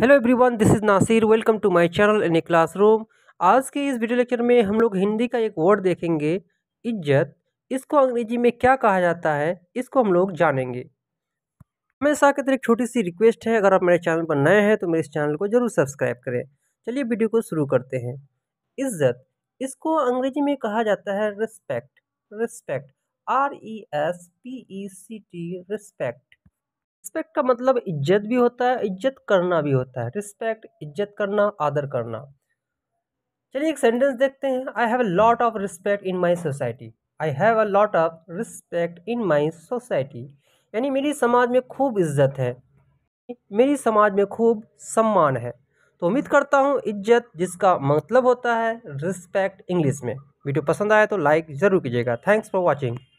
hello everyone this is Nasir welcome to my channel in a classroom आज के इस video lecture में हम लोग हिंदी का एक वर्ड देखेंगे इज्जत इसको अंग्रेजी में क्या कहा जाता है इसको हम लोग जानेंगे साथ की तरह एक छोटी सी रिक्वेस्ट है अगर आप मेरे चैनल पर नए हैं तो मेरे इस चैनल को ज़रूर सब्सक्राइब करें चलिए वीडियो को शुरू करते हैं इज्जत इसको अंग्रेजी में कहा जाता है respect respect R E S P E C T respect respect का मतलब इज्जत भी होता है इज्जत करना भी होता है रिस्पेक्ट इज्जत करना आदर करना चलिए एक सेंटेंस देखते हैं I have a lot of respect in my society I have a lot of respect in my society यानी मेरी समाज में खूब इज्जत है मेरी समाज में खूब सम्मान है तो उम्मीद करता हूँ इज्जत जिसका मतलब होता है रिस्पेक्ट इंग्लिश में वीडियो पसंद आया तो लाइक ज़रूर कीजिएगा थैंक्स फॉर वॉचिंग